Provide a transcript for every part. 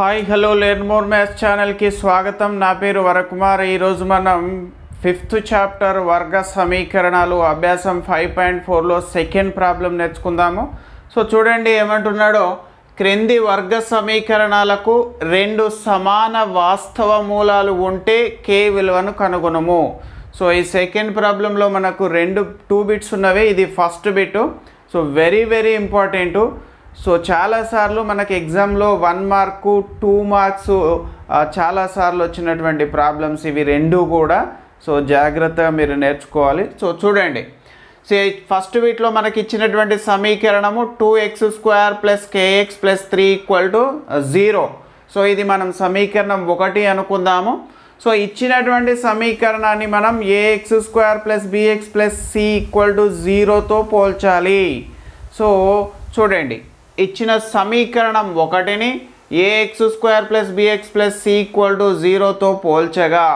hi hello learn more maths ఛానల్కి స్వాగతం నా పేరు వరకుమార్ ఈరోజు మనం ఫిఫ్త్ చాప్టర్ వర్గ సమీకరణాలు అభ్యాసం ఫైవ్ పాయింట్ ఫోర్లో సెకండ్ ప్రాబ్లం నేర్చుకుందాము సో చూడండి ఏమంటున్నాడో క్రింది వర్గ సమీకరణాలకు రెండు సమాన వాస్తవ మూలాలు ఉంటే కే విలువను కనుగొనము సో ఈ సెకండ్ ప్రాబ్లంలో మనకు రెండు టూ బిట్స్ ఉన్నవి ఇది first bit so very very important so చాలాసార్లు మనకి ఎగ్జామ్లో వన్ మార్కు టూ మార్క్స్ చాలాసార్లు వచ్చినటువంటి ప్రాబ్లమ్స్ ఇవి రెండు కూడా సో జాగ్రత్తగా మీరు నేర్చుకోవాలి సో చూడండి సో ఫస్ట్ వీటిలో మనకి ఇచ్చినటువంటి సమీకరణము two X square plus KX plus three equal to zero so ఇది మనం సమీకరణం ఒకటి అనుకుందాము సో ఇచ్చినటువంటి సమీకరణాన్ని మనం AX square plus BX plus C equal to జీరోతో పోల్చాలి సో చూడండి ఇచ్చిన సమీకరణం ఒకటిని AX square plus BX plus C equal to జీరోతో పోల్చగా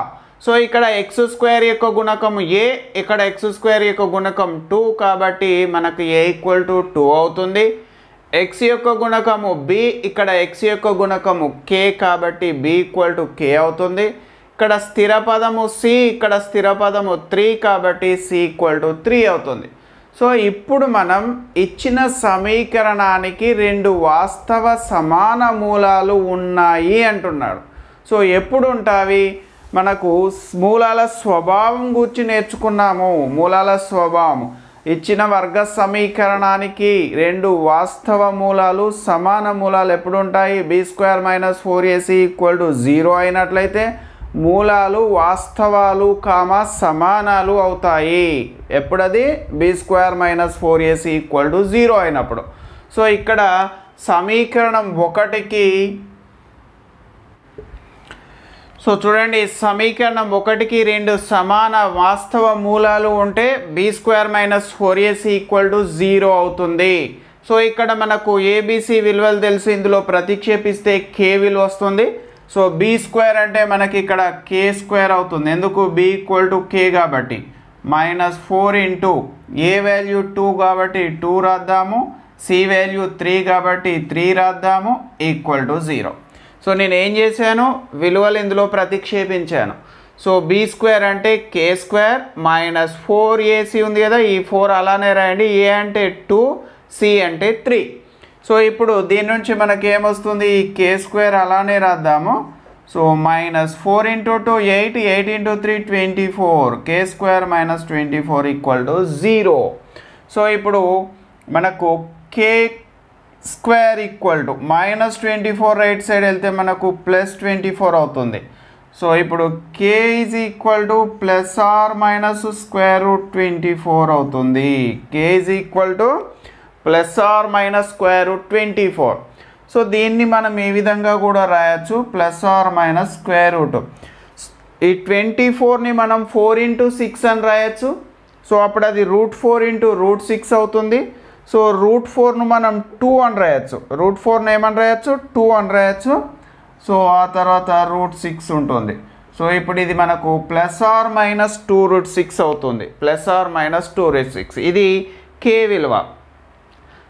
సో ఇక్కడ ఎక్స్ స్క్వేర్ యొక్క గుణకం ఏ ఇక్కడ ఎక్స్ స్క్వేర్ యొక్క గుణకం టూ కాబట్టి మనకు ఏ ఈక్వల్ టు టూ అవుతుంది ఎక్స్ యొక్క గుణకము బి ఇక్కడ ఎక్స్ యొక్క గుణకము కే కాబట్టి బి ఈక్వల్ టు కే అవుతుంది ఇక్కడ స్థిర పదము సి ఇక్కడ స్థిర పదము త్రీ కాబట్టి సి ఈక్వల్ టు త్రీ అవుతుంది సో ఇప్పుడు మనం ఇచ్చిన సమీకరణానికి రెండు వాస్తవ సమాన మూలాలు ఉన్నాయి అంటున్నాడు సో ఎప్పుడు ఉంటావి మనకు మూలాల స్వభావం గురించి నేర్చుకున్నాము మూలాల స్వభావం ఇచ్చిన వర్గ సమీకరణానికి రెండు వాస్తవ మూలాలు సమాన మూలాలు ఎప్పుడు ఉంటాయి B square minus four AC equal to zero అయినట్లయితే మూలాలు వాస్తవాలు కామ సమానాలు అవుతాయి ఎప్పుడది B square minus four AC equal to zero అయినప్పుడు సో ఇక్కడ సమీకరణం ఒకటికి సో చూడండి సమీకరణం ఒకటికి రెండు సమాన వాస్తవ మూలాలు ఉంటే B square minus four AC equal to zero అవుతుంది సో ఇక్కడ మనకు ఏబీసీ విలువలు తెలిసి ఇందులో ప్రతిక్షేపిస్తే కే విలువ వస్తుంది సో బీ స్క్వేర్ అంటే మనకి ఇక్కడ కే స్క్వేర్ అవుతుంది ఎందుకు బీ ఈక్వల్ టు కే కాబట్టి minus four into A value two కాబట్టి టూ రాద్దాము సి వాల్యూ త్రీ కాబట్టి త్రీ రాద్దాము ఈక్వల్ టు జీరో సో నేను ఏం చేశాను విలువలు ఇందులో ప్రతిక్షేపించాను సో బీ స్క్వేర్ అంటే K square minus four AC ఉంది కదా ఈ ఫోర్ అలానే రాయండి ఏ అంటే టూ సి అంటే త్రీ సో ఇప్పుడు దీని నుంచి మనకి ఏమొస్తుంది ఈ కే స్క్వేర్ అలానే రాద్దాము so minus four into two eight eight into three twenty four K square minus twenty four equal to zero so ఇప్పుడు మనకు K square equal to minus twenty four right side వెళ్తే మనకు plus twenty four అవుతుంది so ఇప్పుడు K is equal to plus or minus square root twenty four అవుతుంది K is equal to plus or minus square root twenty four so దీన్ని మనం ఏ విధంగా కూడా రాయొచ్చు plus or minus square root ఈ ట్వంటీ ఫోర్ని మనం ఫోర్ ఇంటూ సిక్స్ అని రాయొచ్చు సో అప్పుడు అది root four into root six అవుతుంది సో రూట్ ఫోర్ను మనం టూ అని రాయొచ్చు రూట్ ఫోర్ను ఏమని రాయొచ్చు టూ అని రాయొచ్చు సో ఆ తర్వాత రూట్ సిక్స్ ఉంటుంది సో ఇప్పుడు ఇది మనకు plus or minus two root six అవుతుంది plus or minus two root six ఇది కే విలువ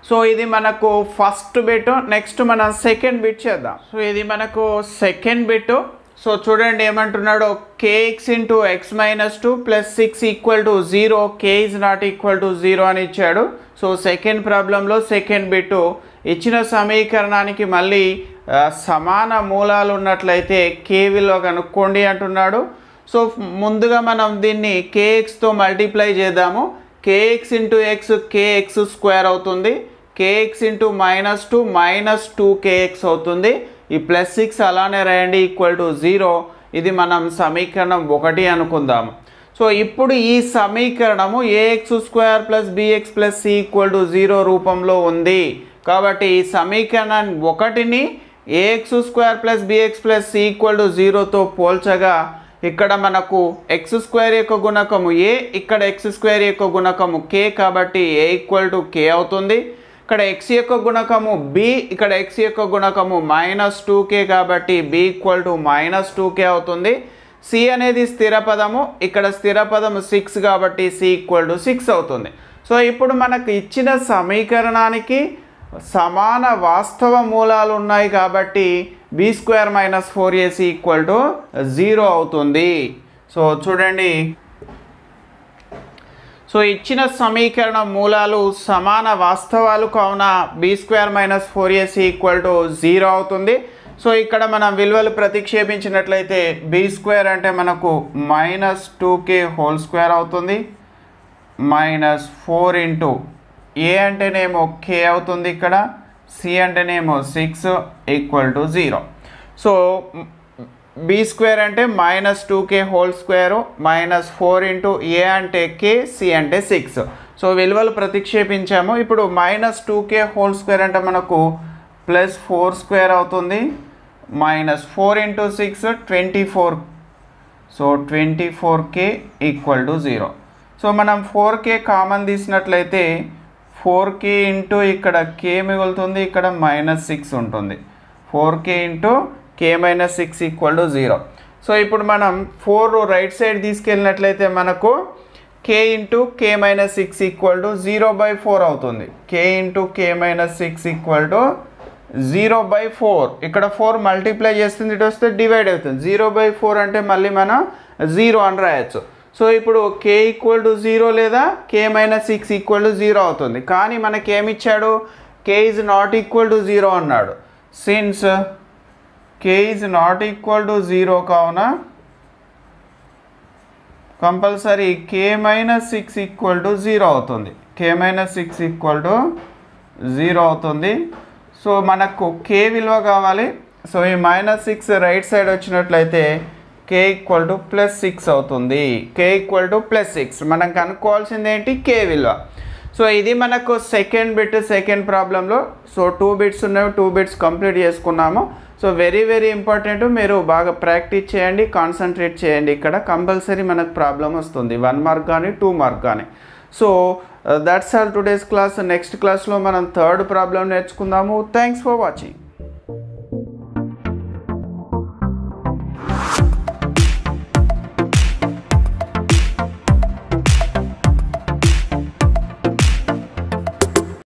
సో ఇది మనకు ఫస్ట్ బిట్ నెక్స్ట్ మనం సెకండ్ బిట్ చేద్దాం సో ఇది మనకు సెకండ్ బిట్ సో చూడండి ఏమంటున్నాడు KX into X minus two plus six equal to zero K is not equal to zero అని ఇచ్చాడు సో సెకండ్ ప్రాబ్లంలో సెకండ్ బిట్టు ఇచ్చిన సమీకరణానికి మళ్ళీ సమాన మూలాలు ఉన్నట్లయితే కే విలువ కనుక్కోండి అంటున్నాడు సో ముందుగా మనం దీన్ని కేఎక్స్తో మల్టిప్లై చేద్దాము KX into X KX square అవుతుంది KX into minus two minus two KX అవుతుంది ఈ ప్లస్ సిక్స్ అలానే రాయండి ఈక్వల్ టు జీరో ఇది మనం సమీకరణం ఒకటి అనుకుందాం సో ఇప్పుడు ఈ సమీకరణము AX square plus BX plus C equal to zero రూపంలో ఉంది కాబట్టి ఈ సమీకరణాన్ని ఒకటిని AX square plus BX plus C equal to జీరోతో పోల్చగా ఇక్కడ మనకు ఎక్స్ స్క్వేర్ యొక్క గుణకము ఏ ఇక్కడ ఎక్స్ స్క్వేర్ యొక్క గుణకము కే కాబట్టి ఏ ఈక్వల్ టు కే అవుతుంది ఇక్కడ ఎక్స్ యొక్క గుణకము బి ఇక్కడ ఎక్స్ యొక్క గుణకము మైనస్ టూకే కాబట్టి B equal to minus two K అవుతుంది సి అనేది స్థిర పదము ఇక్కడ స్థిర పదము సిక్స్ కాబట్టి సి ఈక్వల్ టు సిక్స్ అవుతుంది సో ఇప్పుడు మనకు ఇచ్చిన సమీకరణానికి సమాన వాస్తవ మూలాలు ఉన్నాయి కాబట్టి B square minus four AC equal to zero అవుతుంది సో చూడండి సో ఇచ్చిన సమీకరణ మూలాలు సమాన వాస్తవాలు కావున B square minus four S equal to zero అవుతుంది సో ఇక్కడ మనం విలువలు ప్రతిక్షేపించినట్లయితే బీ స్క్వేర్ అంటే మనకు minus two K whole square అవుతుంది మైనస్ ఫోర్ ఇంటూ ఏ అంటేనేమో కే అవుతుంది ఇక్కడ సి అంటేనేమో six equal to zero so B square అంటే minus two K whole square minus four into A అంటే కే సి అంటే సిక్స్ సో విలువలు ప్రతిక్షేపించాము ఇప్పుడు minus two K whole square అంటే మనకు ప్లస్ ఫోర్ స్క్వేర్ అవుతుంది minus four into six twenty four so twenty four K equal to zero so మనం four K common తీసినట్లయితే ఫోర్ కే ఇంటూ ఇక్కడ కే మిగులుతుంది ఇక్కడ మైనస్ సిక్స్ ఉంటుంది four K into K minus six equal to zero so ఇప్పుడు మనం four right side తీసుకెళ్ళినట్లయితే మనకు K into K minus six equal to zero by four అవుతుంది K into K minus six equal to zero by four ఇక్కడ four multiply చేస్తుంది ఇటు వస్తే divide అవుతుంది జీరో బై ఫోర్ అంటే మళ్ళీ మనం జీరో అని రాయొచ్చు సో ఇప్పుడు కే ఈక్వల్ టు జీరో లేదా K minus six equal to zero అవుతుంది కానీ మనకేమిచ్చాడు K is not equal to zero అన్నాడు since K is not equal to zero కావున compulsory K minus six equal to zero అవుతుంది K minus six equal to zero అవుతుంది so మనకు K విలువ కావాలి సో ఈ మైనస్ సిక్స్ రైట్ సైడ్ వచ్చినట్లయితే K equal to plus six అవుతుంది K equal to plus six మనం కనుక్కోవాల్సింది ఏంటి కే విలువ సో ఇది మనకు సెకండ్ బిట్ సెకండ్ ప్రాబ్లంలో సో టూ బిట్స్ ఉన్నాయి టూ బిట్స్ కంప్లీట్ చేసుకున్నాము సో వెరీ వెరీ ఇంపార్టెంట్ మీరు బాగా ప్రాక్టీస్ చేయండి కాన్సన్ట్రేట్ చేయండి ఇక్కడ కంపల్సరీ మనకు ప్రాబ్లం వస్తుంది వన్ మార్క్ కానీ టూ మార్క్ కానీ so that's all today's class next క్లాస్లో మనం థర్డ్ ప్రాబ్లం నేర్చుకుందాము థ్యాంక్స్ ఫర్ వాచింగ్